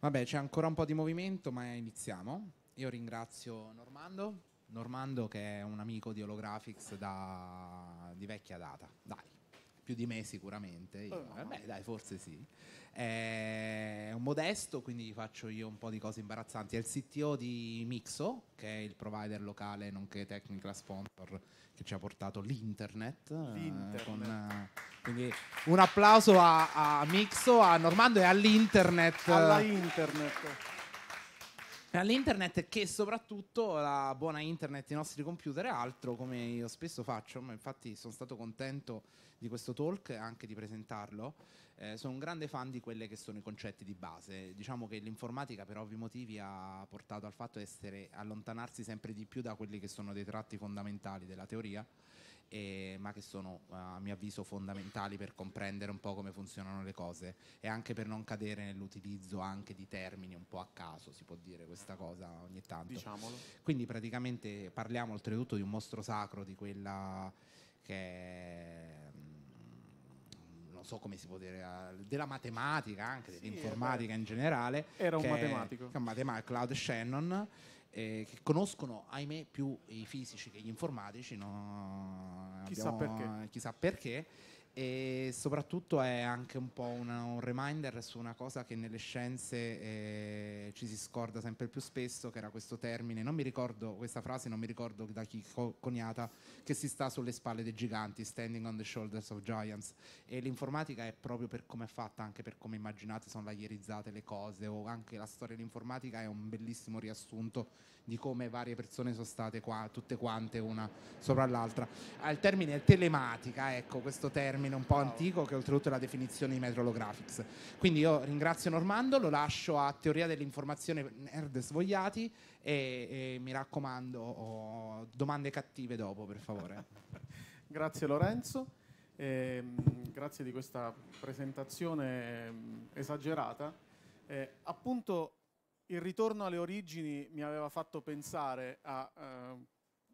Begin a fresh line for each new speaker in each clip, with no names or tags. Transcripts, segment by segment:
Vabbè, c'è ancora un po' di movimento, ma iniziamo. Io ringrazio Normando, Normando che è un amico di Holographics da... di vecchia data. Dai più di me sicuramente. Io, oh, no. Beh, dai, forse sì. È eh, un modesto, quindi gli faccio io un po' di cose imbarazzanti. È il CTO di Mixo, che è il provider locale, nonché technical sponsor che ci ha portato l'internet. Eh, l'internet. Eh, con, quindi un applauso a, a, Mixo, a Normando e all'internet. Alla
internet
all'internet che soprattutto la buona internet, i nostri computer e altro, come io spesso faccio, ma infatti sono stato contento di questo talk e anche di presentarlo. Eh, sono un grande fan di quelli che sono i concetti di base. Diciamo che l'informatica per ovvi motivi ha portato al fatto di essere, allontanarsi sempre di più da quelli che sono dei tratti fondamentali della teoria, eh, ma che sono a mio avviso fondamentali per comprendere un po' come funzionano le cose e anche per non cadere nell'utilizzo anche di termini un po' a caso, si può dire questa cosa ogni tanto. Diciamolo. Quindi praticamente parliamo oltretutto di un mostro sacro, di quella che è so come si può dire, eh, della matematica anche, sì, dell'informatica eh in generale. Era un matematico. È, matematico, Cloud Shannon, eh, che conoscono, ahimè, più i fisici che gli informatici. No? Chissà Abbiamo, perché. Chissà perché e soprattutto è anche un po' una, un reminder su una cosa che nelle scienze eh, ci si scorda sempre più spesso, che era questo termine, non mi ricordo questa frase, non mi ricordo da chi co- coniata, che si sta sulle spalle dei giganti, standing on the shoulders of giants. E l'informatica è proprio per come è fatta, anche per come immaginate sono layerizzate le cose, o anche la storia dell'informatica è un bellissimo riassunto di come varie persone sono state qua, tutte quante una sopra l'altra. Al termine telematica, ecco questo termine un po' antico che oltretutto è la definizione di Metrolographics. Quindi io ringrazio Normando, lo lascio a Teoria dell'informazione nerd svogliati e, e mi raccomando,
oh, domande cattive dopo per favore. grazie Lorenzo. Eh, grazie di questa presentazione ehm, esagerata. Eh, appunto il ritorno alle origini mi aveva fatto pensare a eh,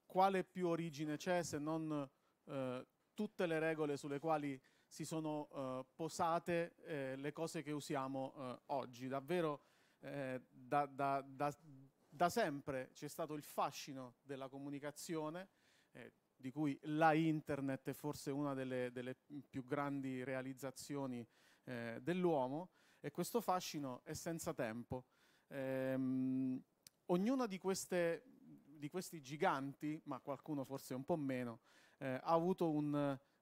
quale più origine c'è se non eh, tutte le regole sulle quali si sono eh, posate eh, le cose che usiamo eh, oggi. Davvero eh, da, da, da, da, sempre c'è stato il fascino della comunicazione, di cui la internet è forse una delle, delle più grandi realizzazioni dell'uomo, e questo fascino è senza tempo. Ehm, ognuna di, queste, di, questi giganti, ma qualcuno forse un po' meno, eh, ha avuto un,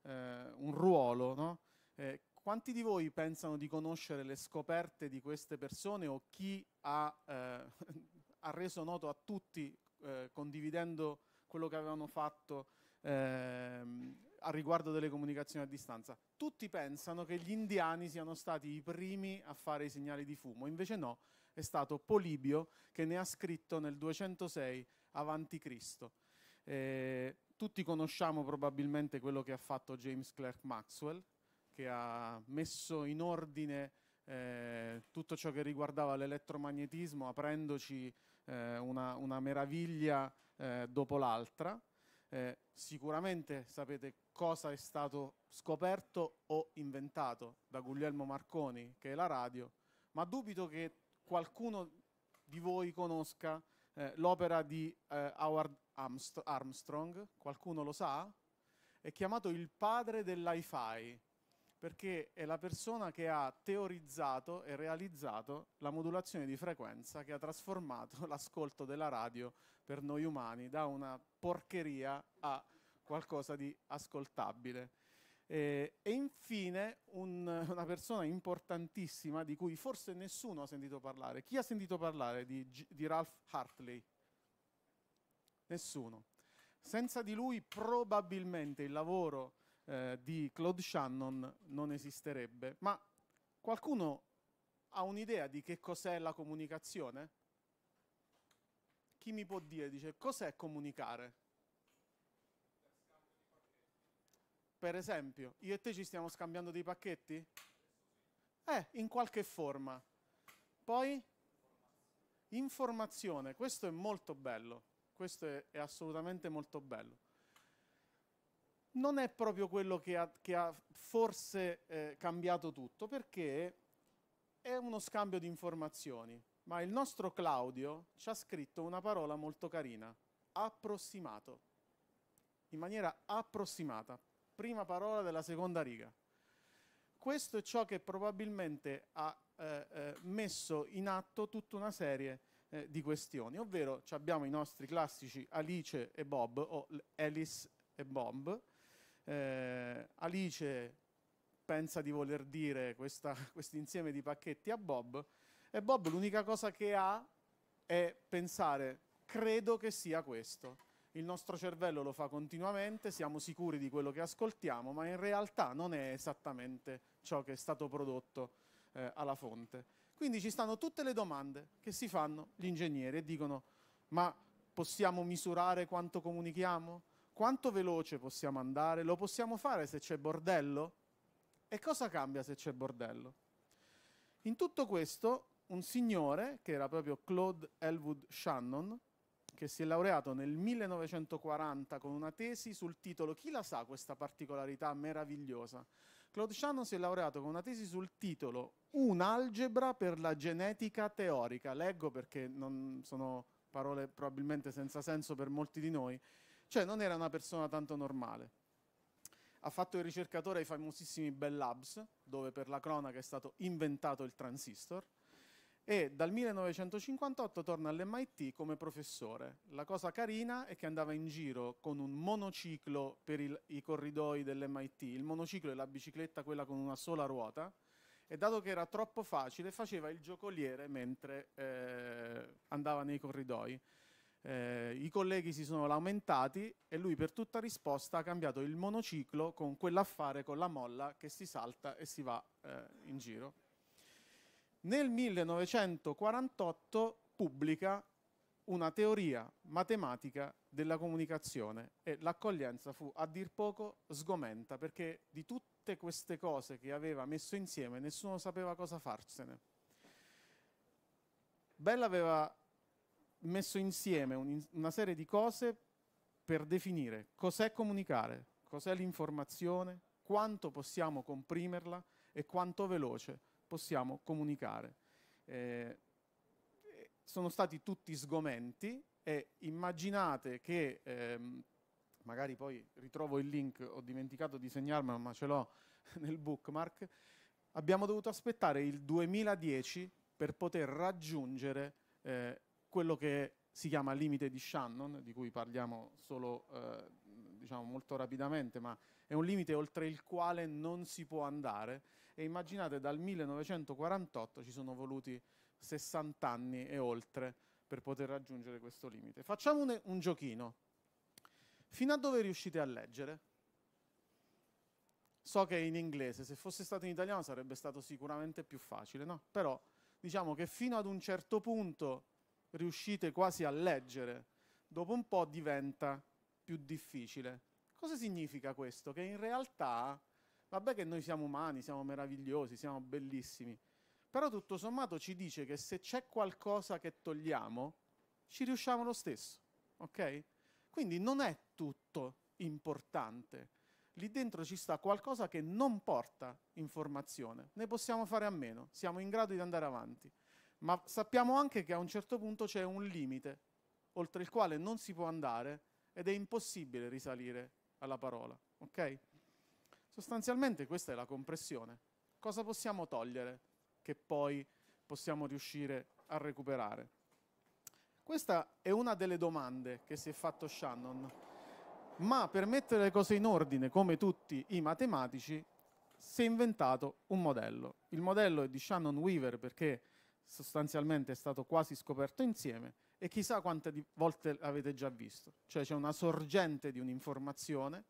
eh, un ruolo. No? Eh, quanti di voi pensano di conoscere le scoperte di queste persone o chi ha, eh, ha reso noto a tutti eh, condividendo quello che avevano fatto ehm, a riguardo delle comunicazioni a distanza? Tutti pensano che gli indiani siano stati i primi a fare i segnali di fumo, invece no, è stato Polibio che ne ha scritto nel 206 a.C. Eh, tutti conosciamo probabilmente quello che ha fatto James Clerk Maxwell, che ha messo in ordine eh, tutto ciò che riguardava l'elettromagnetismo, aprendoci eh, una, una, meraviglia eh, dopo l'altra. Eh, sicuramente sapete cosa è stato scoperto o inventato da Guglielmo Marconi, che è la radio, ma dubito che qualcuno di voi conosca eh, l'opera di eh, Howard Armstrong, qualcuno lo sa? È chiamato il padre dell'hi-fi perché è la persona che ha teorizzato e realizzato la modulazione di frequenza che ha trasformato l'ascolto della radio per noi umani da una porcheria a qualcosa di ascoltabile. Eh, e infine un, una persona importantissima di cui forse nessuno ha sentito parlare. Chi ha sentito parlare di, di Ralph Hartley? Nessuno. Senza di lui probabilmente il lavoro eh, di Claude Shannon non esisterebbe, ma qualcuno ha un'idea di che cos'è la comunicazione? Chi mi può dire, dice, cos'è comunicare? Per esempio, io e te ci stiamo scambiando dei pacchetti? Eh, in qualche forma. Poi, informazione, questo è molto bello, questo è, è assolutamente molto bello. Non è proprio quello che ha, che ha forse eh, cambiato tutto, perché è uno scambio di informazioni, ma il nostro Claudio ci ha scritto una parola molto carina, approssimato, in maniera approssimata, prima parola della seconda riga. Questo è ciò che probabilmente ha eh, eh messo in atto tutta una serie eh, di questioni, ovvero abbiamo i nostri classici Alice e Bob o Alice e Bob. Eh, Alice pensa di voler dire questo insieme di pacchetti a Bob e Bob l'unica cosa che ha è pensare credo che sia questo il nostro cervello lo fa continuamente, siamo sicuri di quello che ascoltiamo, ma in realtà non è esattamente ciò che è stato prodotto eh, alla fonte. Quindi ci stanno tutte le domande che si fanno gli ingegneri e dicono ma possiamo misurare quanto comunichiamo? Quanto veloce possiamo andare? Lo possiamo fare se c'è bordello? E cosa cambia se c'è bordello? In tutto questo un signore, che era proprio Claude Elwood Shannon, che si è laureato nel 1940 con una tesi sul titolo Chi la sa questa particolarità meravigliosa? Claude Shannon si è laureato con una tesi sul titolo Un'algebra per la genetica teorica. Leggo perché non sono parole probabilmente senza senso per molti di noi. Cioè non era una persona tanto normale. Ha fatto il ricercatore ai famosissimi Bell Labs, dove per la cronaca è stato inventato il transistor e dal 1958 torna all'MIT come professore. La cosa carina è che andava in giro con un monociclo per il, i corridoi dell'MIT. Il monociclo è la bicicletta quella con una sola ruota e dato che era troppo facile faceva il giocoliere mentre eh, andava nei corridoi. Eh, I colleghi si sono lamentati e lui per tutta risposta ha cambiato il monociclo con quell'affare con la molla che si salta e si va eh, in giro. Nel 1948 pubblica una teoria matematica della comunicazione e l'accoglienza fu a dir poco sgomenta perché di tutte queste cose che aveva messo insieme nessuno sapeva cosa farsene. Bell aveva messo insieme un, una serie di cose per definire cos'è comunicare, cos'è l'informazione, quanto possiamo comprimerla e quanto veloce possiamo comunicare. Eh, sono stati tutti sgomenti e immaginate che, ehm, magari poi ritrovo il link, ho dimenticato di segnarmelo ma ce l'ho nel bookmark, abbiamo dovuto aspettare il 2010 per poter raggiungere eh, quello che si chiama limite di Shannon, di cui parliamo solo eh, diciamo molto rapidamente, ma è un limite oltre il quale non si può andare e immaginate dal 1948 ci sono voluti 60 anni e oltre per poter raggiungere questo limite. Facciamo un, giochino. Fino a dove riuscite a leggere? So che è in inglese, se fosse stato in italiano sarebbe stato sicuramente più facile, no? Però diciamo che fino ad un certo punto riuscite quasi a leggere, dopo un po' diventa più difficile. Cosa significa questo? Che in realtà Vabbè che noi siamo umani, siamo meravigliosi, siamo bellissimi. Però tutto sommato ci dice che se c'è qualcosa che togliamo, ci riusciamo lo stesso. Ok? Quindi non è tutto importante. Lì dentro ci sta qualcosa che non porta informazione. Ne possiamo fare a meno, siamo in grado di andare avanti. Ma sappiamo anche che a un certo punto c'è un limite oltre il quale non si può andare ed è impossibile risalire alla parola. Ok? Sostanzialmente questa è la compressione. Cosa possiamo togliere che poi possiamo riuscire a recuperare? Questa è una delle domande che si è fatto Shannon, ma per mettere le cose in ordine, come tutti i matematici, si è inventato un modello. Il modello è di Shannon Weaver perché sostanzialmente è stato quasi scoperto insieme e chissà quante volte l'avete già visto. Cioè c'è una sorgente di un'informazione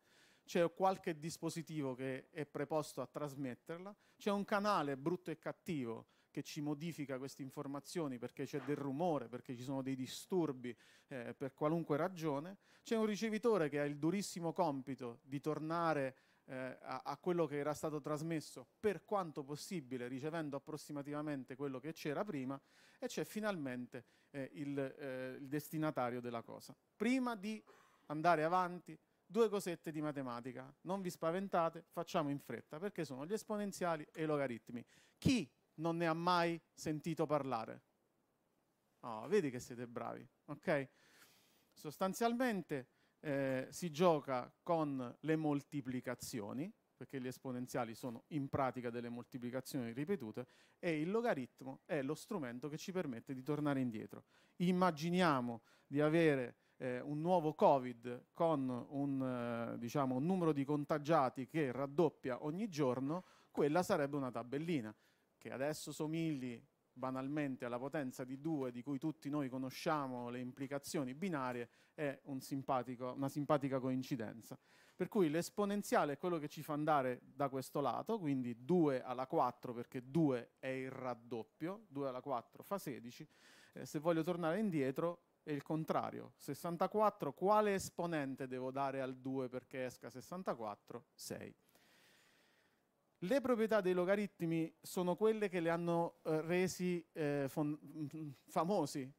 c'è qualche dispositivo che è preposto a trasmetterla, c'è un canale brutto e cattivo che ci modifica queste informazioni perché c'è del rumore, perché ci sono dei disturbi, eh, per qualunque ragione, c'è un ricevitore che ha il durissimo compito di tornare eh, a, a, quello che era stato trasmesso per quanto possibile, ricevendo approssimativamente quello che c'era prima, e c'è finalmente eh, il, eh, il destinatario della cosa. Prima di andare avanti, due cosette di matematica. Non vi spaventate, facciamo in fretta, perché sono gli esponenziali e i logaritmi. Chi non ne ha mai sentito parlare? Oh, vedi che siete bravi, ok? Sostanzialmente eh, si gioca con le moltiplicazioni, perché gli esponenziali sono in pratica delle moltiplicazioni ripetute, e il logaritmo è lo strumento che ci permette di tornare indietro. Immaginiamo di avere eh, un nuovo Covid con un, eh, diciamo, un numero di contagiati che raddoppia ogni giorno, quella sarebbe una tabellina che adesso somigli banalmente alla potenza di 2 di cui tutti noi conosciamo le implicazioni binarie è un una simpatica coincidenza. Per cui l'esponenziale è quello che ci fa andare da questo lato, quindi 2 alla 4 perché 2 è il raddoppio, 2 alla 4 fa 16. Eh, se voglio tornare indietro e il contrario. 64, quale esponente devo dare al 2 perché esca 64? 6. Le proprietà dei logaritmi sono quelle che le hanno eh, resi eh, mm, famosi.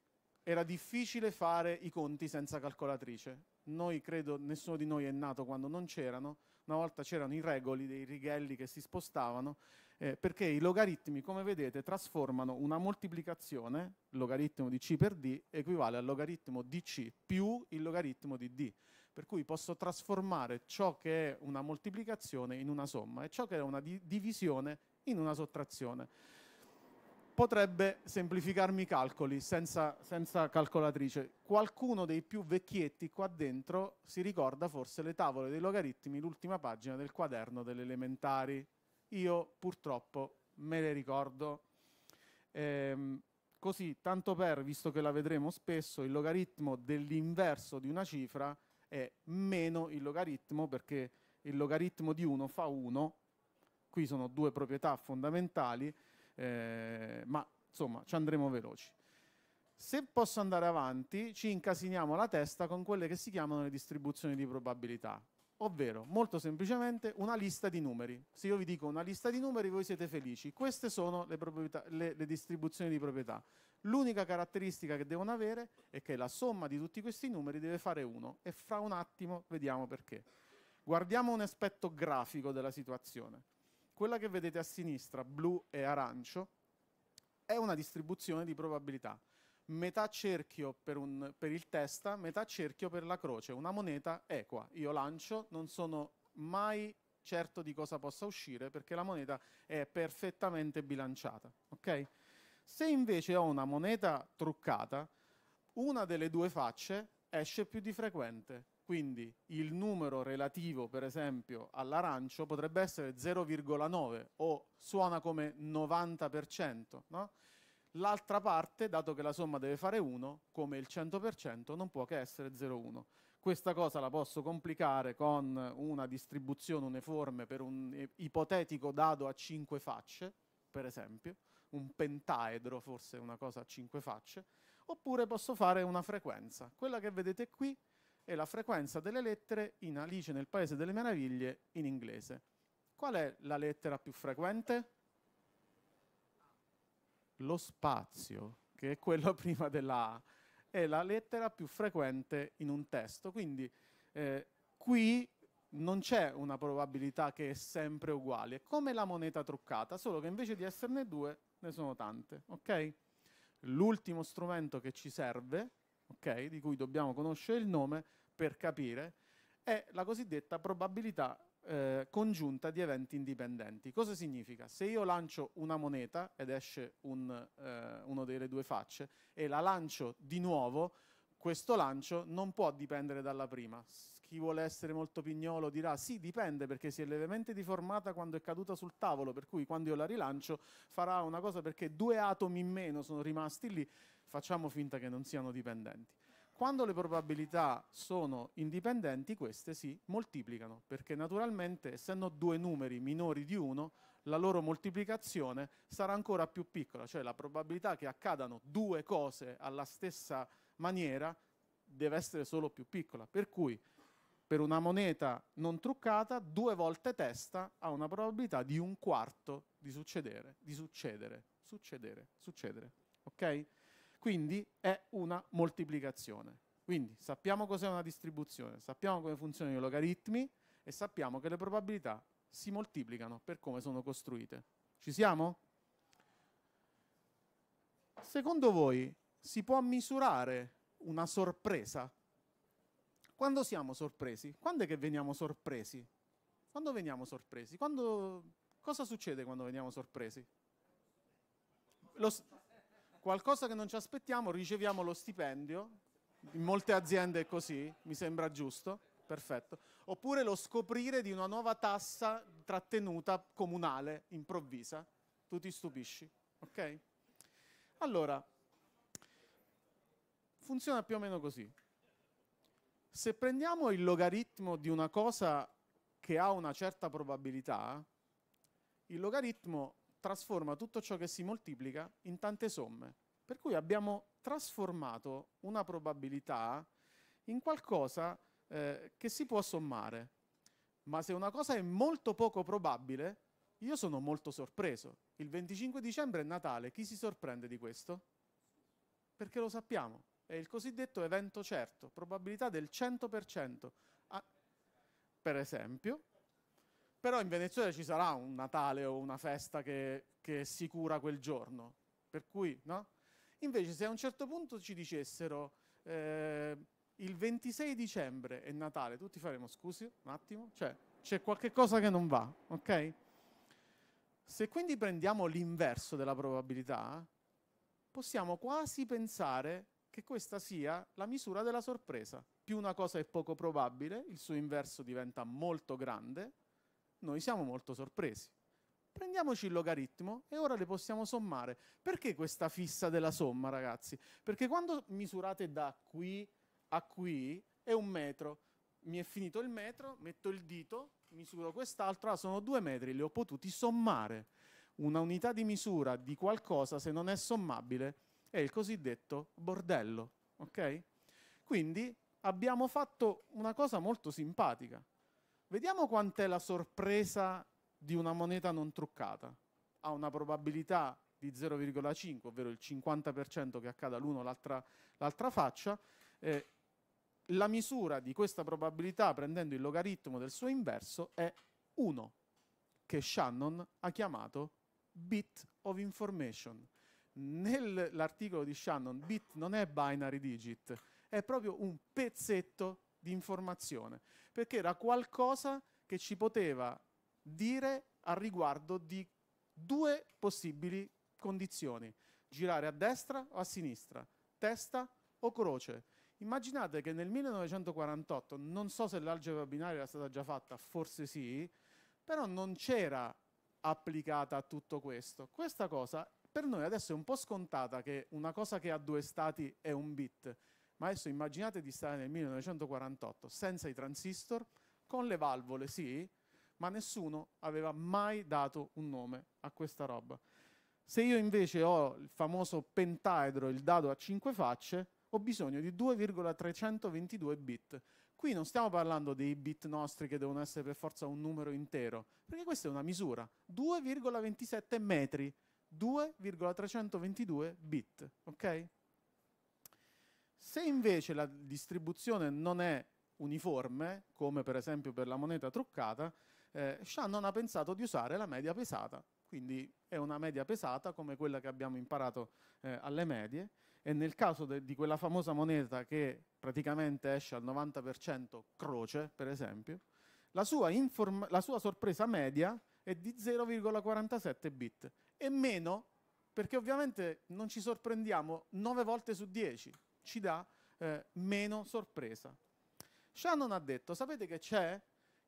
Era difficile fare i conti senza calcolatrice. Noi credo, nessuno di noi è nato quando non c'erano, una volta c'erano i regoli dei righelli che si spostavano, eh, perché i logaritmi, come vedete, trasformano una moltiplicazione, logaritmo di c per d, equivale al logaritmo di c più il logaritmo di d. Per cui posso trasformare ciò che è una moltiplicazione in una somma e ciò che è una di divisione in una sottrazione potrebbe semplificarmi i calcoli senza, senza, calcolatrice. Qualcuno dei più vecchietti qua dentro si ricorda forse le tavole dei logaritmi, l'ultima pagina del quaderno delle elementari. Io purtroppo me le ricordo. Ehm, così, tanto per, visto che la vedremo spesso, il logaritmo dell'inverso di una cifra è meno il logaritmo perché il logaritmo di 1 fa 1. Qui sono due proprietà fondamentali eh, ma insomma ci andremo veloci. Se posso andare avanti, ci incasiniamo la testa con quelle che si chiamano le distribuzioni di probabilità, ovvero molto semplicemente una lista di numeri. Se io vi dico una lista di numeri, voi siete felici. Queste sono le, le, le distribuzioni di proprietà. L'unica caratteristica che devono avere è che la somma di tutti questi numeri deve fare 1 e fra un attimo vediamo perché. Guardiamo un aspetto grafico della situazione. Quella che vedete a sinistra, blu e arancio, è una distribuzione di probabilità. Metà cerchio per, un, per il testa, metà cerchio per la croce, una moneta equa. Io lancio, non sono mai certo di cosa possa uscire perché la moneta è perfettamente bilanciata. Okay? Se invece ho una moneta truccata, una delle due facce esce più di frequente. Quindi il numero relativo, per esempio, all'arancio potrebbe essere 0,9 o suona come 90%. No? L'altra parte, dato che la somma deve fare 1, come il 100%, non può che essere 0,1. Questa cosa la posso complicare con una distribuzione uniforme per un ipotetico dado a 5 facce, per esempio, un pentaedro, forse una cosa a 5 facce, oppure posso fare una frequenza. Quella che vedete qui e la frequenza delle lettere in Alice nel Paese delle Meraviglie in inglese. Qual è la lettera più frequente? Lo spazio, che è quello prima della A, è la lettera più frequente in un testo. Quindi eh, qui non c'è una probabilità che è sempre uguale, è come la moneta truccata, solo che invece di esserne due ne sono tante. Okay? L'ultimo strumento che ci serve okay, di cui dobbiamo conoscere il nome per capire, è la cosiddetta probabilità eh, congiunta di eventi indipendenti. Cosa significa? Se io lancio una moneta ed esce un, eh, uno delle due facce e la lancio di nuovo, questo lancio non può dipendere dalla prima. Chi vuole essere molto pignolo dirà sì, dipende perché si è levemente deformata quando è caduta sul tavolo, per cui quando io la rilancio farà una cosa perché due atomi in meno sono rimasti lì facciamo finta che non siano dipendenti. Quando le probabilità sono indipendenti, queste si moltiplicano, perché naturalmente, essendo due numeri minori di 1, la loro moltiplicazione sarà ancora più piccola, cioè la probabilità che accadano due cose alla stessa maniera deve essere solo più piccola. Per cui per una moneta non truccata, due volte testa ha una probabilità di un quarto di succedere, di succedere, succedere, succedere. Ok? Quindi è una moltiplicazione. Quindi sappiamo cos'è una distribuzione, sappiamo come funzionano i logaritmi e sappiamo che le probabilità si moltiplicano per come sono costruite. Ci siamo? Secondo voi si può misurare una sorpresa? Quando siamo sorpresi? Quando è che veniamo sorpresi? Quando veniamo sorpresi? Quando... Cosa succede quando veniamo sorpresi? Lo qualcosa che non ci aspettiamo, riceviamo lo stipendio, in molte aziende è così, mi sembra giusto, perfetto, oppure lo scoprire di una nuova tassa trattenuta comunale improvvisa, tu ti stupisci, ok? Allora, funziona più o meno così. Se prendiamo il logaritmo di una cosa che ha una certa probabilità, il logaritmo trasforma tutto ciò che si moltiplica in tante somme. Per cui abbiamo trasformato una probabilità in qualcosa eh, che si può sommare. Ma se una cosa è molto poco probabile, io sono molto sorpreso. Il 25 dicembre è Natale, chi si sorprende di questo? Perché lo sappiamo, è il cosiddetto evento certo, probabilità del 100%. Ah, per esempio, però in Venezuela ci sarà un Natale o una festa che, che si cura quel giorno. Per cui, no? Invece se a un certo punto ci dicessero eh, il 26 dicembre è Natale, tutti faremo scusi un attimo, cioè c'è qualche cosa che non va, ok? Se quindi prendiamo l'inverso della probabilità, possiamo quasi pensare che questa sia la misura della sorpresa. Più una cosa è poco probabile, il suo inverso diventa molto grande, noi siamo molto sorpresi. Prendiamoci il logaritmo e ora le possiamo sommare. Perché questa fissa della somma, ragazzi? Perché quando misurate da qui a qui è un metro. Mi è finito il metro, metto il dito, misuro quest'altro, ah, sono due metri, li ho potuti sommare. Una unità di misura di qualcosa, se non è sommabile, è il cosiddetto bordello. Ok? Quindi abbiamo fatto una cosa molto simpatica. Vediamo quant'è la sorpresa di una moneta non truccata. Ha una probabilità di 0,5, ovvero il 50% che accada l'uno l'altra, l'altra faccia. Eh, la misura di questa probabilità, prendendo il logaritmo del suo inverso, è 1, che Shannon ha chiamato bit of information. Nell'articolo di Shannon, bit non è binary digit, è proprio un pezzetto di informazione perché era qualcosa che ci poteva dire a riguardo di due possibili condizioni, girare a destra o a sinistra, testa o croce. Immaginate che nel 1948, non so se l'algebra binaria era stata già fatta, forse sì, però non c'era applicata a tutto questo. Questa cosa per noi adesso è un po' scontata che una cosa che ha due stati è un bit. Ma adesso immaginate di stare nel 1948 senza i transistor, con le valvole sì, ma nessuno aveva mai dato un nome a questa roba. Se io invece ho il famoso pentaedro, il dado a cinque facce, ho bisogno di 2,322 bit. Qui non stiamo parlando dei bit nostri che devono essere per forza un numero intero, perché questa è una misura, 2,27 metri, 2,322 bit, ok? Se invece la distribuzione non è uniforme, come per esempio per la moneta truccata, eh, Shannon ha pensato di usare la media pesata. Quindi è una media pesata come quella che abbiamo imparato eh, alle medie e nel caso de- di quella famosa moneta che praticamente esce al 90% croce, per esempio, la sua, inform- la sua sorpresa media è di 0,47 bit e meno perché ovviamente non ci sorprendiamo 9 volte su 10 ci dà eh, meno sorpresa. Shannon ha detto, sapete che c'è?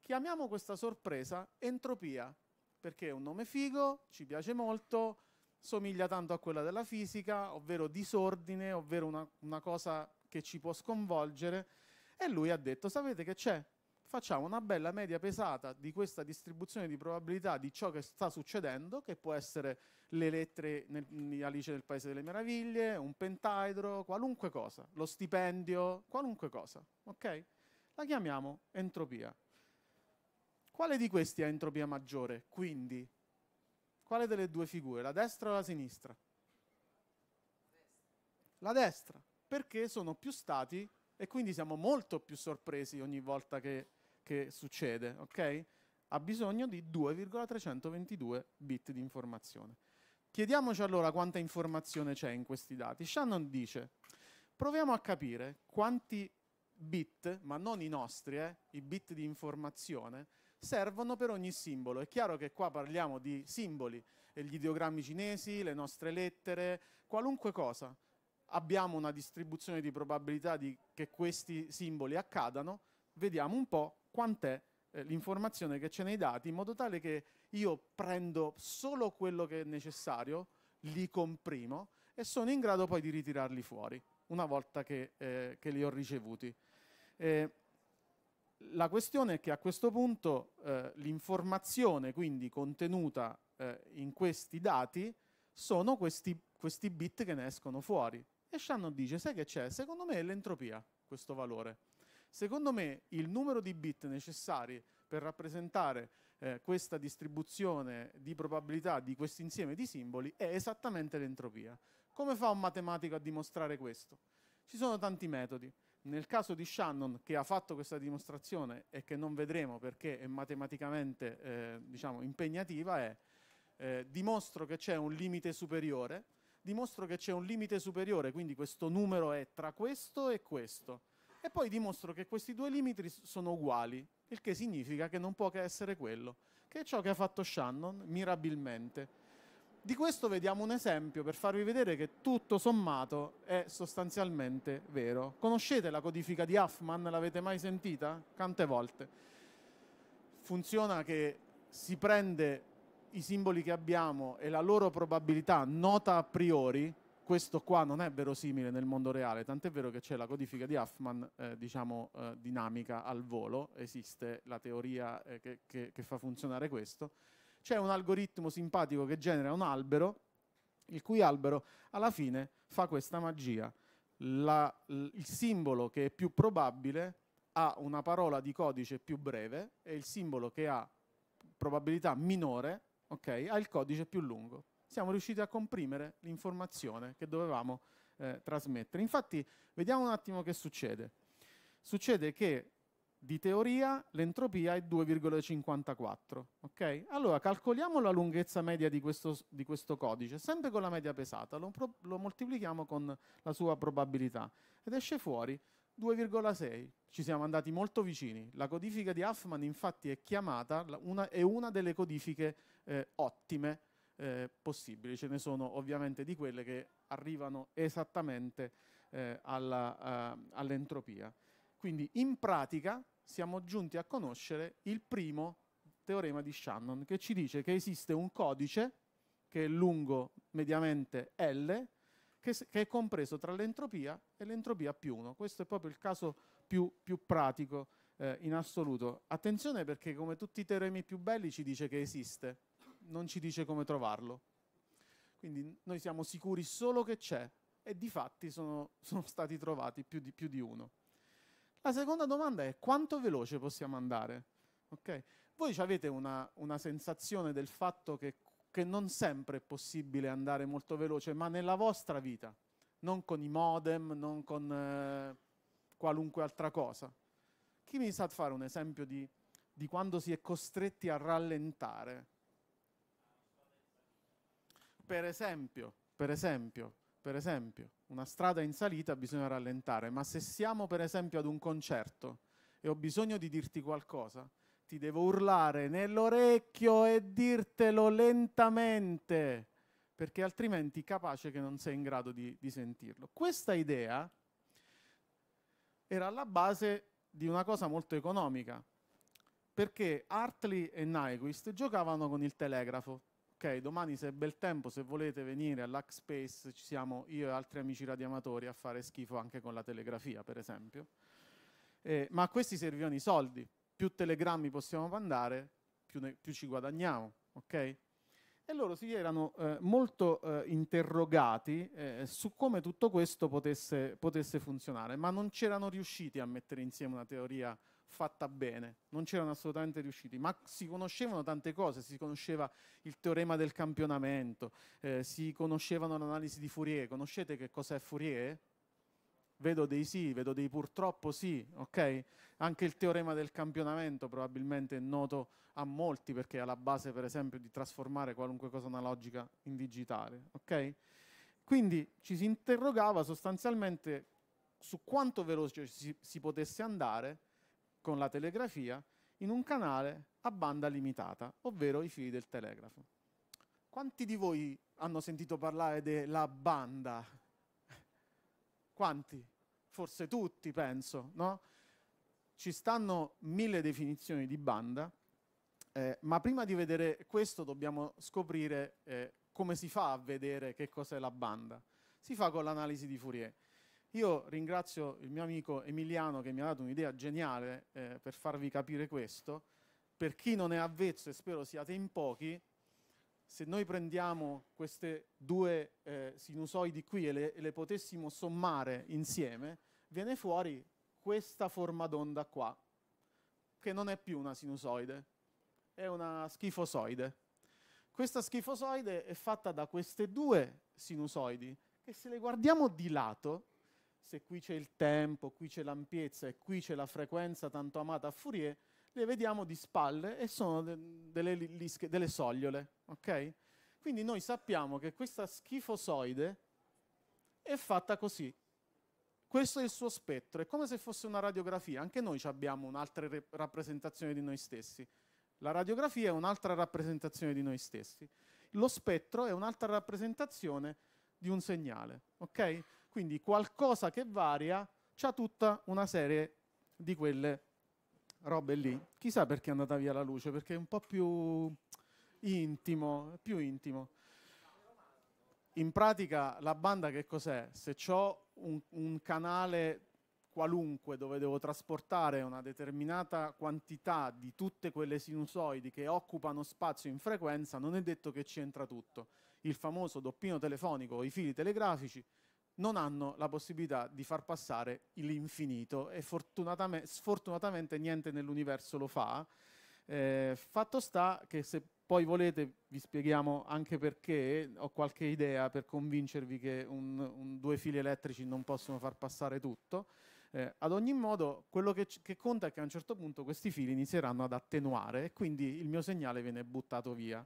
Chiamiamo questa sorpresa entropia, perché è un nome figo, ci piace molto, somiglia tanto a quella della fisica, ovvero disordine, ovvero una, una cosa che ci può sconvolgere. E lui ha detto, sapete che c'è? facciamo una bella media pesata di questa distribuzione di probabilità di ciò che sta succedendo, che può essere le lettere nel, Alice nel Paese delle Meraviglie, un pentaedro, qualunque cosa, lo stipendio, qualunque cosa, ok? La chiamiamo entropia. Quale di questi ha entropia maggiore, quindi? Quale delle due figure, la destra o la sinistra? La destra, perché sono più stati e quindi siamo molto più sorpresi ogni volta che che succede, ok? Ha bisogno di 2,322 bit di informazione. Chiediamoci allora quanta informazione c'è in questi dati. Shannon dice, proviamo a capire quanti bit, ma non i nostri, eh, i bit di informazione, servono per ogni simbolo. È chiaro che qua parliamo di simboli, gli ideogrammi cinesi, le nostre lettere, qualunque cosa. Abbiamo una distribuzione di probabilità di che questi simboli accadano, vediamo un po' quant'è eh, l'informazione che c'è nei dati in modo tale che io prendo solo quello che è necessario, li comprimo e sono in grado poi di ritirarli fuori una volta che, eh, che li ho ricevuti. Eh, la questione è che a questo punto eh, l'informazione quindi contenuta eh, in questi dati sono questi, questi bit che ne escono fuori. E Shannon dice, sai che c'è? Secondo me è l'entropia questo valore. Secondo me il numero di bit necessari per rappresentare eh, questa distribuzione di probabilità di questo insieme di simboli è esattamente l'entropia. Come fa un matematico a dimostrare questo? Ci sono tanti metodi. Nel caso di Shannon, che ha fatto questa dimostrazione e che non vedremo perché è matematicamente eh, diciamo, impegnativa, è eh, dimostro che c'è un limite superiore, dimostro che c'è un limite superiore, quindi questo numero è tra questo e questo e poi dimostro che questi due limiti sono uguali, il che significa che non può che essere quello, che è ciò che ha fatto Shannon mirabilmente. Di questo vediamo un esempio per farvi vedere che tutto sommato è sostanzialmente vero. Conoscete la codifica di Huffman? L'avete mai sentita? Tante volte. Funziona che si prende i simboli che abbiamo e la loro probabilità nota a priori, questo qua non è verosimile nel mondo reale, tant'è vero che c'è la codifica di Huffman, eh, diciamo, eh, dinamica al volo, esiste la teoria eh, che, che, che, fa funzionare questo. C'è un algoritmo simpatico che genera un albero, il cui albero alla fine fa questa magia. La, il simbolo che è più probabile ha una parola di codice più breve e il simbolo che ha probabilità minore okay, ha il codice più lungo siamo riusciti a comprimere l'informazione che dovevamo eh, trasmettere. Infatti, vediamo un attimo che succede. Succede che di teoria l'entropia è 2,54. Okay? Allora calcoliamo la lunghezza media di questo, di questo, codice, sempre con la media pesata, lo, lo moltiplichiamo con la sua probabilità ed esce fuori 2,6. Ci siamo andati molto vicini. La codifica di Huffman infatti è chiamata, una, è una delle codifiche eh, ottime eh, possibili. Ce ne sono ovviamente di quelle che arrivano esattamente eh, alla, uh, all'entropia. Quindi in pratica siamo giunti a conoscere il primo teorema di Shannon che ci dice che esiste un codice che è lungo mediamente L che, che è compreso tra l'entropia e l'entropia più 1. Questo è proprio il caso più, più pratico eh, in assoluto. Attenzione perché come tutti i teoremi più belli ci dice che esiste non ci dice come trovarlo. Quindi noi siamo sicuri solo che c'è e di fatti sono, sono stati trovati più di, più di, uno. La seconda domanda è quanto veloce possiamo andare? Okay? Voi avete una, una, sensazione del fatto che, che non sempre è possibile andare molto veloce, ma nella vostra vita, non con i modem, non con eh, qualunque altra cosa. Chi mi sa fare un esempio di, di quando si è costretti a rallentare per esempio, per esempio, per esempio, una strada in salita bisogna rallentare, ma se siamo per esempio ad un concerto e ho bisogno di dirti qualcosa, ti devo urlare nell'orecchio e dirtelo lentamente, perché altrimenti capace che non sei in grado di, di sentirlo. Questa idea era alla base di una cosa molto economica, perché Hartley e Nyquist giocavano con il telegrafo ok, domani se è bel tempo, se volete venire all'Hackspace, ci siamo io e altri amici radiamatori a fare schifo anche con la telegrafia, per esempio. Eh, ma a questi servivano i soldi. Più telegrammi possiamo mandare, più, ne, più ci guadagniamo, ok? E loro si erano eh, molto eh, interrogati eh, su come tutto questo potesse, potesse funzionare, ma non c'erano riusciti a mettere insieme una teoria fatta bene, non c'erano assolutamente riusciti, ma si conoscevano tante cose, si conosceva il teorema del campionamento, eh, si conoscevano l'analisi di Fourier, conoscete che cos'è Fourier? Vedo dei sì, vedo dei purtroppo sì, ok? Anche il teorema del campionamento probabilmente è noto a molti perché è alla base per esempio di trasformare qualunque cosa analogica in digitale, ok? Quindi ci si interrogava sostanzialmente su quanto veloce si, si potesse andare con la telegrafia in un canale a banda limitata, ovvero i fili del telegrafo. Quanti di voi hanno sentito parlare della banda? Quanti? Forse tutti, penso, no? Ci stanno mille definizioni di banda, eh, ma prima di vedere questo dobbiamo scoprire eh, come si fa a vedere che cos'è la banda. Si fa con l'analisi di Fourier. Io ringrazio il mio amico Emiliano che mi ha dato un'idea geniale eh, per farvi capire questo. Per chi non è avvezzo, e spero siate in pochi, se noi prendiamo queste due eh, sinusoidi qui e le, le potessimo sommare insieme, viene fuori questa forma d'onda qua, che non è più una sinusoide, è una schifosoide. Questa schifosoide è fatta da queste due sinusoidi che se le guardiamo di lato se qui c'è il tempo, qui c'è l'ampiezza e qui c'è la frequenza tanto amata a Fourier, le vediamo di spalle e sono delle, lische, delle sogliole. Okay? Quindi noi sappiamo che questa schifosoide è fatta così. Questo è il suo spettro, è come se fosse una radiografia. Anche noi abbiamo un'altra rappresentazione di noi stessi. La radiografia è un'altra rappresentazione di noi stessi. Lo spettro è un'altra rappresentazione di un segnale. Okay? Quindi qualcosa che varia c'ha tutta una serie di quelle robe lì. Chissà perché è andata via la luce, perché è un po' più intimo, più intimo. In pratica la banda che cos'è? Se ho un, un canale qualunque dove devo trasportare una determinata quantità di tutte quelle sinusoidi che occupano spazio in frequenza, non è detto che ci entra tutto. Il famoso doppino telefonico o i fili telegrafici non hanno la possibilità di far passare l'infinito e sfortunatamente niente nell'universo lo fa. Eh, fatto sta che se poi volete vi spieghiamo anche perché, ho qualche idea per convincervi che un, un, due fili elettrici non possono far passare tutto. Eh, ad ogni modo, quello che, che, conta è che a un certo punto questi fili inizieranno ad attenuare e quindi il mio segnale viene buttato via.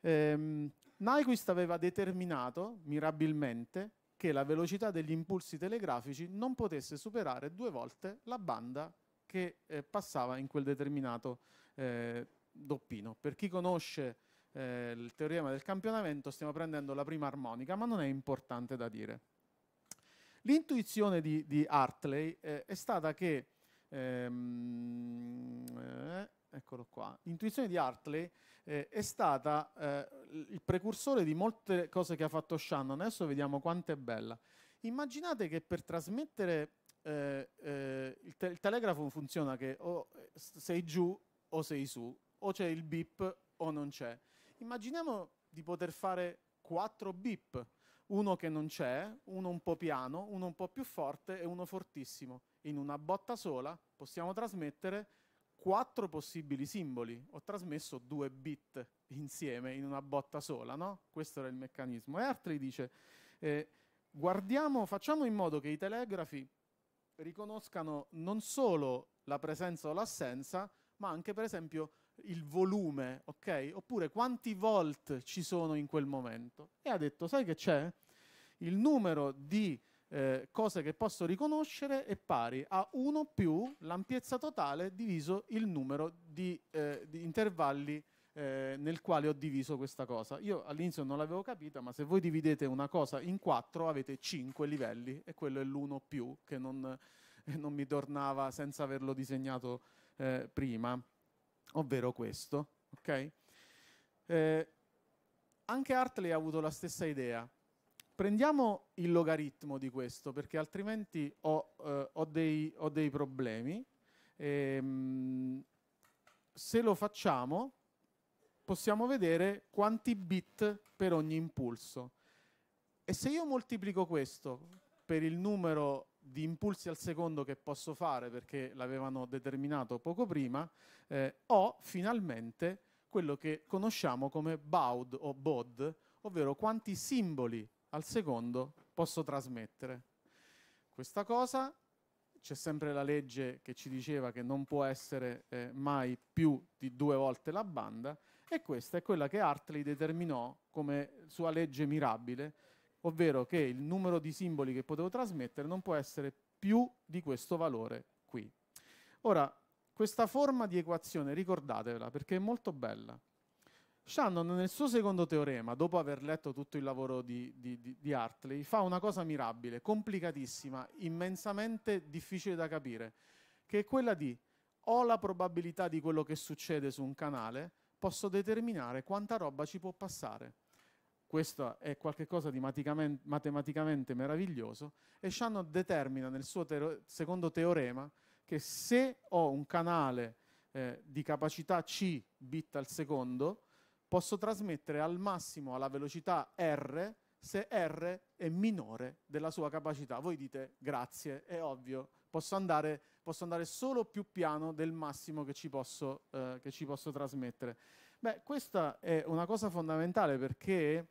Ehm, Nyquist aveva determinato mirabilmente che la velocità degli impulsi telegrafici non potesse superare due volte la banda che eh, passava in quel determinato eh, doppino. Per chi conosce eh, il teorema del campionamento stiamo prendendo la prima armonica, ma non è importante da dire. L'intuizione di, di Hartley eh, è stata che ehm, eh, eccolo qua. L'intuizione di Hartley eh, è stata eh, il precursore di molte cose che ha fatto Shannon. Adesso vediamo quanto è bella. Immaginate che per trasmettere eh, eh il, te- il, telegrafo funziona che o sei giù o sei su, o c'è il beep o non c'è. Immaginiamo di poter fare quattro beep, uno che non c'è, uno un po' piano, uno un po' più forte e uno fortissimo. In una botta sola possiamo trasmettere quattro possibili simboli, ho trasmesso due bit insieme in una botta sola, no? Questo era il meccanismo. E Hartley dice, eh, guardiamo, facciamo in modo che i telegrafi riconoscano non solo la presenza o l'assenza, ma anche per esempio il volume, ok? Oppure quanti volt ci sono in quel momento. E ha detto, sai che c'è? Il numero di eh, cose che posso riconoscere è pari a 1 più l'ampiezza totale diviso il numero di, eh, di intervalli eh, nel quale ho diviso questa cosa. Io all'inizio non l'avevo capita, ma se voi dividete una cosa in 4 avete 5 livelli e quello è l'1 più che non, non mi tornava senza averlo disegnato eh, prima, ovvero questo. Okay? Eh, anche Hartley ha avuto la stessa idea. Prendiamo il logaritmo di questo perché altrimenti ho, eh, ho, dei, ho dei, problemi. Ehm, se lo facciamo possiamo vedere quanti bit per ogni impulso. E se io moltiplico questo per il numero di impulsi al secondo che posso fare perché l'avevano determinato poco prima, eh, ho finalmente quello che conosciamo come baud o bod, ovvero quanti simboli al secondo posso trasmettere. Questa cosa c'è sempre la legge che ci diceva che non può essere eh, mai più di due volte la banda e questa è quella che Hartley determinò come sua legge mirabile, ovvero che il numero di simboli che potevo trasmettere non può essere più di questo valore qui. Ora, questa forma di equazione ricordatevela perché è molto bella. Shannon nel suo secondo teorema, dopo aver letto tutto il lavoro di, di, di, Hartley, fa una cosa mirabile, complicatissima, immensamente difficile da capire, che è quella di ho la probabilità di quello che succede su un canale, posso determinare quanta roba ci può passare. Questo è qualcosa di matematicamente meraviglioso e Shannon determina nel suo tero- secondo teorema che se ho un canale eh, di capacità C bit al secondo, posso trasmettere al massimo alla velocità R se R è minore della sua capacità. Voi dite grazie, è ovvio, posso andare, posso andare solo più piano del massimo che ci, posso, eh, che ci posso trasmettere. Beh, questa è una cosa fondamentale perché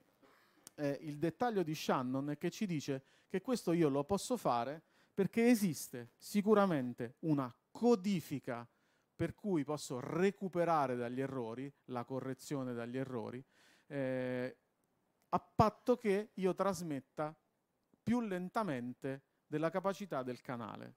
eh, il dettaglio di Shannon è che ci dice che questo io lo posso fare perché esiste sicuramente una codifica per cui posso recuperare dagli errori, la correzione dagli errori, eh, a patto che io trasmetta più lentamente della capacità del canale.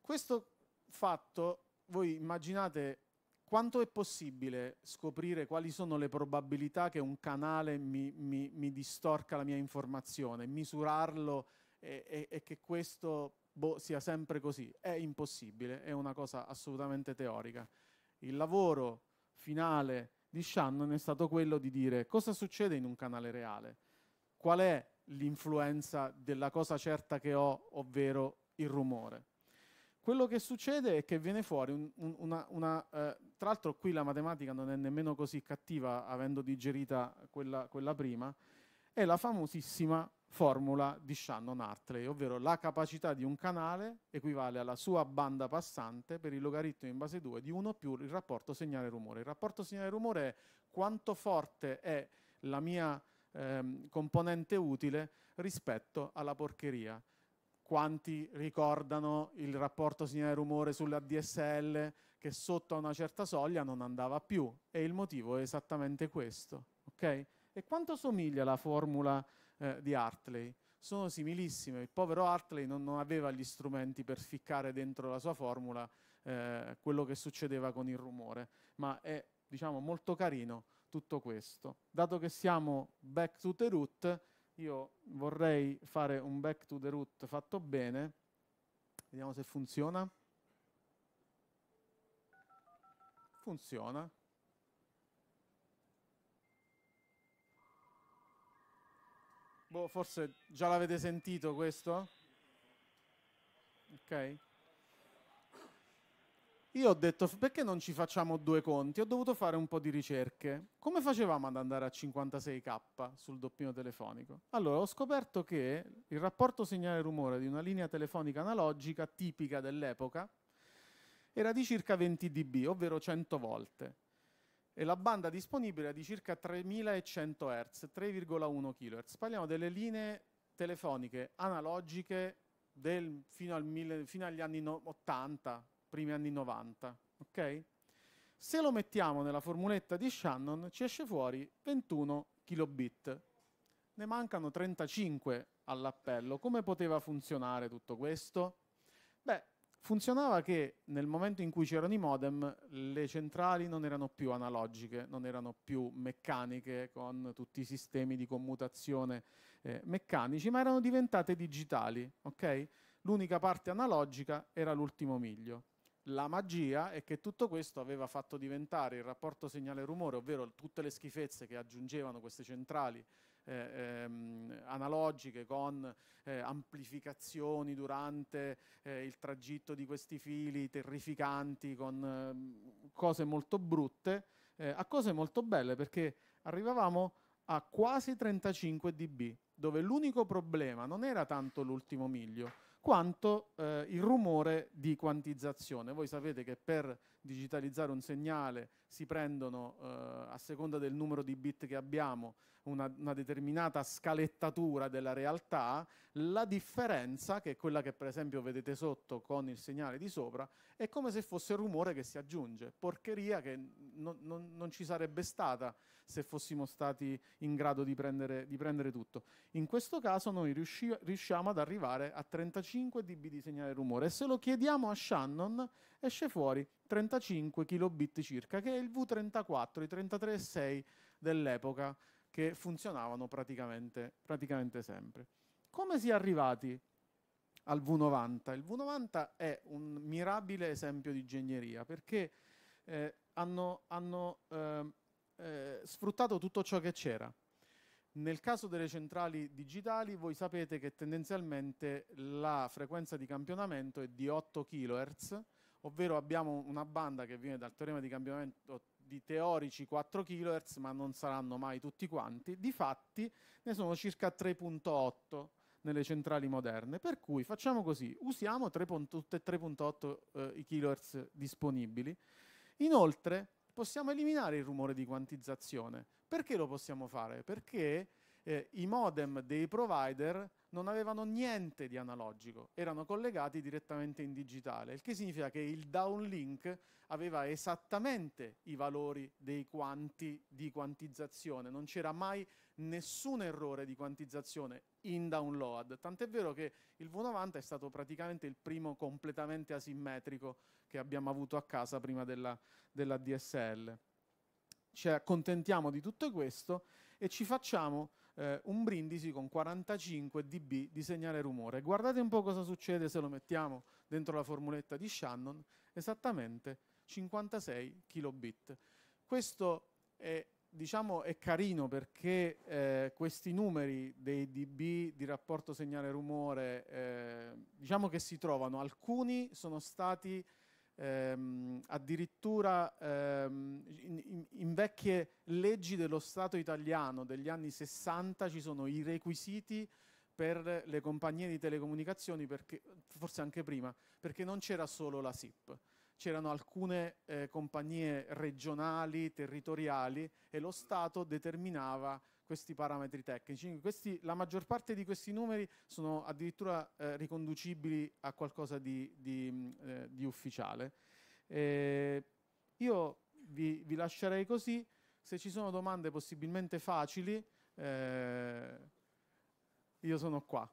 Questo fatto, voi immaginate quanto è possibile scoprire quali sono le probabilità che un canale mi, mi, mi distorca la mia informazione, misurarlo e, e, e che questo boh, sia sempre così. È impossibile, è una cosa assolutamente teorica. Il lavoro finale di Shannon è stato quello di dire cosa succede in un canale reale, qual è l'influenza della cosa certa che ho, ovvero il rumore. Quello che succede è che viene fuori un, un, una... una eh, tra l'altro qui la matematica non è nemmeno così cattiva, avendo digerita quella, quella prima, è la famosissima formula di Shannon Hartley, ovvero la capacità di un canale equivale alla sua banda passante per il logaritmo in base 2 di 1 più il rapporto segnale-rumore. Il rapporto segnale-rumore è quanto forte è la mia ehm, componente utile rispetto alla porcheria. Quanti ricordano il rapporto segnale-rumore sulla DSL che sotto a una certa soglia non andava più? E il motivo è esattamente questo. Okay? E quanto somiglia la formula eh, di Hartley. Sono similissime, il povero Hartley non, non, aveva gli strumenti per ficcare dentro la sua formula eh, quello che succedeva con il rumore, ma è diciamo, molto carino tutto questo. Dato che siamo back to the root, io vorrei fare un back to the root fatto bene, vediamo se funziona. Funziona. Boh, forse già l'avete sentito questo? Ok. Io ho detto perché non ci facciamo due conti? Ho dovuto fare un po' di ricerche. Come facevamo ad andare a 56k sul doppino telefonico? Allora, ho scoperto che il rapporto segnale rumore di una linea telefonica analogica tipica dell'epoca era di circa 20 dB, ovvero 100 volte e la banda disponibile è di circa 3100 Hz, 3,1 kHz. Parliamo delle linee telefoniche analogiche del, fino, al mille, fino, agli anni no, 80, primi anni 90, ok? Se lo mettiamo nella formuletta di Shannon ci esce fuori 21 kilobit. Ne mancano 35 all'appello. Come poteva funzionare tutto questo? Beh, funzionava che nel momento in cui c'erano i modem le centrali non erano più analogiche, non erano più meccaniche con tutti i sistemi di commutazione eh, meccanici, ma erano diventate digitali. Okay? L'unica parte analogica era l'ultimo miglio. La magia è che tutto questo aveva fatto diventare il rapporto segnale-rumore, ovvero tutte le schifezze che aggiungevano queste centrali eh, ehm, analogiche con eh, amplificazioni durante eh, il tragitto di questi fili terrificanti con eh, cose molto brutte eh, a cose molto belle perché arrivavamo a quasi 35 dB dove l'unico problema non era tanto l'ultimo miglio quanto eh, il rumore di quantizzazione. Voi sapete che per digitalizzare un segnale si prendono eh, a seconda del numero di bit che abbiamo una, una, determinata scalettatura della realtà, la differenza, che è quella che per esempio vedete sotto con il segnale di sopra, è come se fosse il rumore che si aggiunge, porcheria che non, non, non ci sarebbe stata se fossimo stati in grado di prendere, di prendere tutto. In questo caso noi riusci, riusciamo ad arrivare a 35 dB di segnale rumore e se lo chiediamo a Shannon esce fuori 35 kilobit circa, che il V34, i 33,6 dell'epoca che funzionavano praticamente, praticamente sempre. Come si è arrivati al V90? Il V90 è un mirabile esempio di ingegneria perché eh, hanno, hanno eh, eh, sfruttato tutto ciò che c'era. Nel caso delle centrali digitali, voi sapete che tendenzialmente la frequenza di campionamento è di 8 kHz, ovvero abbiamo una banda che viene dal teorema di cambiamento di teorici 4 kHz, ma non saranno mai tutti quanti, di fatti ne sono circa 3.8 nelle centrali moderne, per cui facciamo così, usiamo 3. tutte 3.8 eh, i kHz disponibili. Inoltre possiamo eliminare il rumore di quantizzazione. Perché lo possiamo fare? Perché eh, i modem dei provider non avevano niente di analogico, erano collegati direttamente in digitale, il che significa che il downlink aveva esattamente i valori dei quanti di quantizzazione, non c'era mai nessun errore di quantizzazione in download, tant'è vero che il V90 è stato praticamente il primo completamente asimmetrico che abbiamo avuto a casa prima della, della DSL. Ci accontentiamo di tutto questo e ci facciamo eh, un brindisi con 45 dB di segnale rumore. Guardate un po' cosa succede se lo mettiamo dentro la formuletta di Shannon, esattamente 56 kilobit. Questo è, diciamo, è carino perché eh, questi numeri dei dB di rapporto segnale rumore, eh, diciamo che si trovano, alcuni sono stati ehm, addirittura ehm, in, in, in, vecchie leggi dello Stato italiano degli anni 60 ci sono i requisiti per le compagnie di telecomunicazioni, perché, forse anche prima, perché non c'era solo la SIP c'erano alcune eh, compagnie regionali, territoriali e lo Stato determinava questi parametri tecnici. Questi, la maggior parte di questi numeri sono addirittura eh, riconducibili a qualcosa di, di, eh, di ufficiale. Eh, io vi, vi, lascerei così, se ci sono domande possibilmente facili, eh, io sono qua.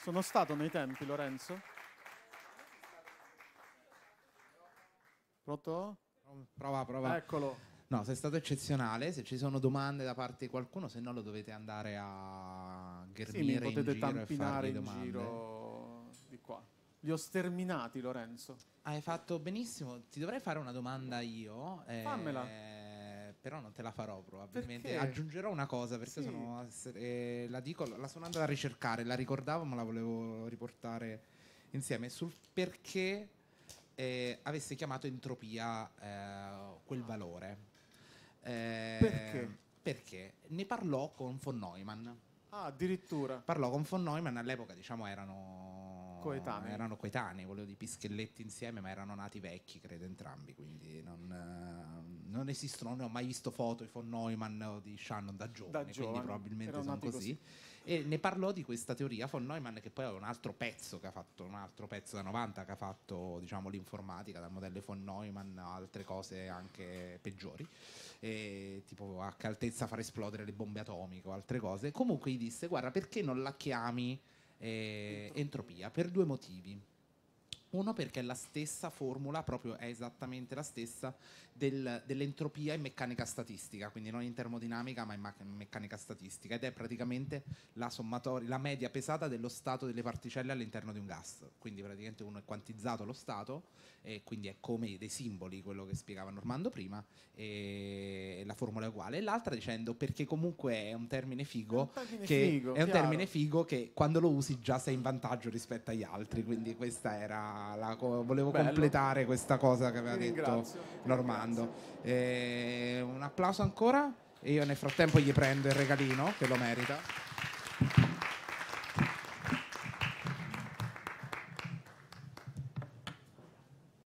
Sono stato nei tempi, Lorenzo? Pronto? Prova, prova. Eccolo.
No, sei stato eccezionale. Se ci sono domande da parte di qualcuno, se no lo dovete andare a ghermire sì, potete in giro tampinare in
giro di qua. Li ho sterminati,
Lorenzo. Hai fatto benissimo. Ti dovrei fare una domanda io. Eh, Fammela. però non te la farò probabilmente. Perché? Aggiungerò una cosa perché sì. sono, eh, la, dico, la sono andata a ricercare, la ricordavo ma la volevo riportare insieme sul perché eh, avesse chiamato entropia eh, quel valore. Eh, perché? Perché ne parlò con von Neumann. Ah, addirittura. Parlò con von Neumann, all'epoca diciamo erano coetanei, erano coetanei volevo di Pischelletti insieme, ma erano nati vecchi, credo entrambi, quindi non, eh, non esistono, non ho mai visto foto di von Neumann o di Shannon da giovane, da giovane. quindi probabilmente sono così. così e ne parlò di questa teoria von Neumann che poi aveva un altro pezzo che ha fatto, un altro pezzo da 90 che ha fatto diciamo, l'informatica, dal modello von Neumann a altre cose anche peggiori, e, tipo a che altezza far esplodere le bombe atomiche o altre cose. Comunque gli disse guarda perché non la chiami eh, entropia? Per due motivi. Uno perché è la stessa formula, proprio è esattamente la stessa del, dell'entropia in meccanica statistica, quindi non in termodinamica ma in, meccanica statistica ed è praticamente la, sommatoria, la media pesata dello stato delle particelle all'interno di un gas, quindi praticamente uno è quantizzato lo stato e quindi è come dei simboli quello che spiegava Normando prima e la formula è uguale e l'altra dicendo perché comunque è un termine figo, è un termine che, figo, è un termine figo che quando lo usi già sei in vantaggio rispetto agli altri, quindi questa era Sala. Volevo Bello. completare questa cosa che aveva detto Normando. Eh, un applauso ancora e io nel frattempo gli prendo il regalino che lo merita.